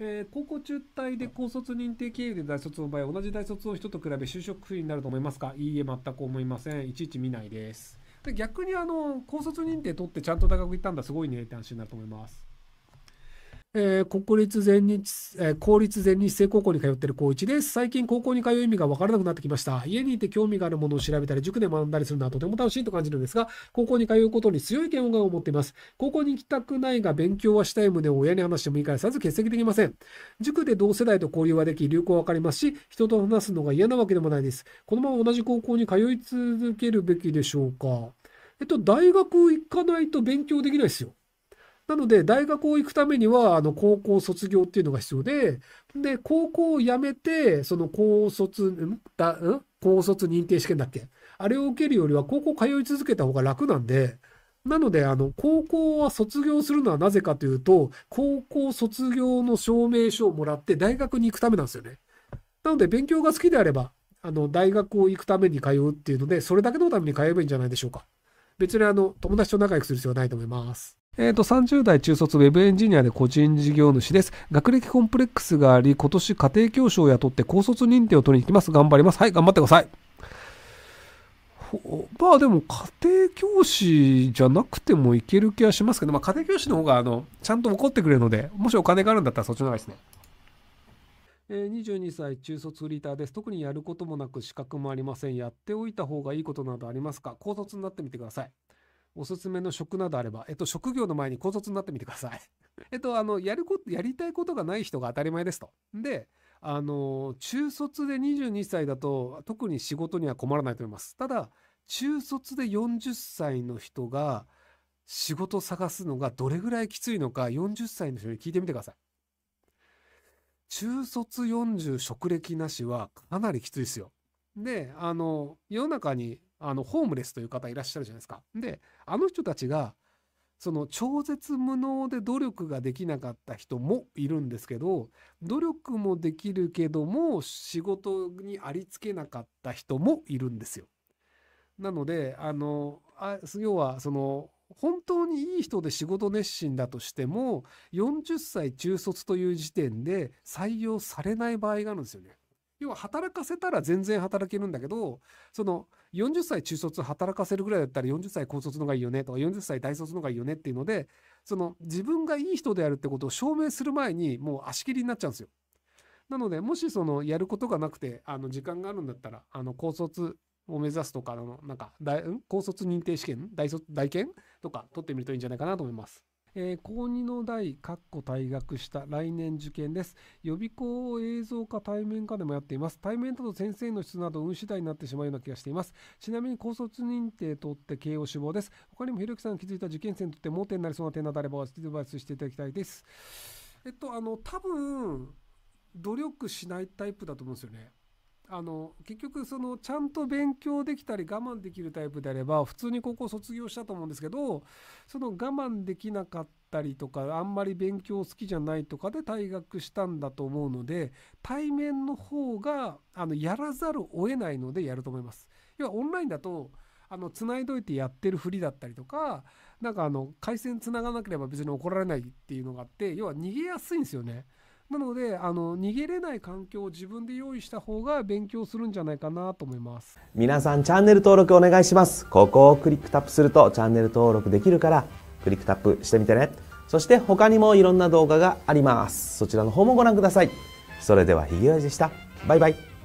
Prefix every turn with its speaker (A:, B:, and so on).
A: えー、高校中退で高卒認定経由で大卒の場合、同じ大卒の人と比べ就職不利になると思いますかいいえ、全く思いません。いちいち見ないです。で逆にあの、高卒認定取ってちゃんと大学行ったんだ、すごいねって話になると思います。えー、国立全日、えー、公立全日制高校に通っている高1です。最近高校に通う意味がわからなくなってきました。家にいて興味があるものを調べたり、塾で学んだりするのはとても楽しいと感じるんですが、高校に通うことに強い嫌悪感を持っています。高校に行きたくないが勉強はしたい旨を親に話しても言い返さず欠席できません。塾で同世代と交流はでき、流行は分かりますし、人と話すのが嫌なわけでもないです。このまま同じ高校に通い続けるべきでしょうか。えっと、大学行かないと勉強できないですよ。なので、大学を行くためには、あの、高校卒業っていうのが必要で、で、高校を辞めて、その高卒、んだ、ん高卒認定試験だっけあれを受けるよりは高校通い続けた方が楽なんで、なので、あの、高校は卒業するのはなぜかというと、高校卒業の証明書をもらって大学に行くためなんですよね。なので、勉強が好きであれば、あの、大学を行くために通うっていうので、それだけのために通えばいいんじゃないでしょうか。別にあの、友達と仲良くする必要はないと思います。えー、と30代中卒ウェブエンジニアで個人事業主です。学歴コンプレックスがあり、今年家庭教師を雇って高卒認定を取りに行きます。頑張ります。はい、頑張ってください。まあでも家庭教師じゃなくてもいける気はしますけど、まあ、家庭教師の方があのちゃんと怒ってくれるので、もしお金があるんだったらそっちの方がいいですね。22歳中卒フリーターです。特にやることもなく資格もありません。やっておいた方がいいことなどありますか高卒になってみてください。おすすめの職などあれば、えっと、職業の前に高卒になってみてください。えっと、あの、やること、やりたいことがない人が当たり前ですと。で、あの、中卒で22歳だと、特に仕事には困らないと思います。ただ、中卒で40歳の人が、仕事探すのがどれぐらいきついのか、40歳の人に聞いてみてください。中卒40職歴なしはかなりきついですよ。で、あの、世の中にあのホームレスという方いらっしゃるじゃないですか。であの人たちがその超絶無能で努力ができなかった人もいるんですけど努力もできるけども仕事にありつけなかった人もいるんですよ。なのであのあ要はその本当にいい人で仕事熱心だとしても40歳中卒という時点で採用されない場合があるんですよね。要は働かせたら全然働けるんだけど、その40歳中卒働かせるぐらいだったら40歳高卒のがいいよねとか40歳大卒のがいいよねっていうので、その自分がいい人であるってことを証明する前にもう足切りになっちゃうんですよ。なので、もしそのやることがなくて、あの時間があるんだったら、あの高卒を目指すとか、あのなんか大、高卒認定試験大卒、大研とか取ってみるといいんじゃないかなと思います。えー、高2の代、かっこ退学した来年受験です。予備校を映像化、対面化でもやっています。対面だと先生の質など運次第になってしまうような気がしています。ちなみに高卒認定取って慶応志望です。他にもひろゆきさんが気づいた受験生にとって盲点になりそうな点などあれば、アドバイスしていただきたいです。えっと、あの、多分、努力しないタイプだと思うんですよね。あの結局そのちゃんと勉強できたり我慢できるタイプであれば普通に高校卒業したと思うんですけどその我慢できなかったりとかあんまり勉強好きじゃないとかで退学したんだと思うので対面の方があのやらざるを得ないのでやると思います。要はオンラインだとあの繋いどいてやってるふりだったりとかなんかあの回線繋がなければ別に怒られないっていうのがあって要は逃げやすいんですよね。なのであの逃げれない環境を自分で用意した方が勉強するんじゃないかなと思います皆さんチャンネル登録お願いしますここをクリックタップするとチャンネル登録できるからクリックタップしてみてねそして他にもいろんな動画がありますそちらの方もご覧くださいそれではひげおじでしたバイバイ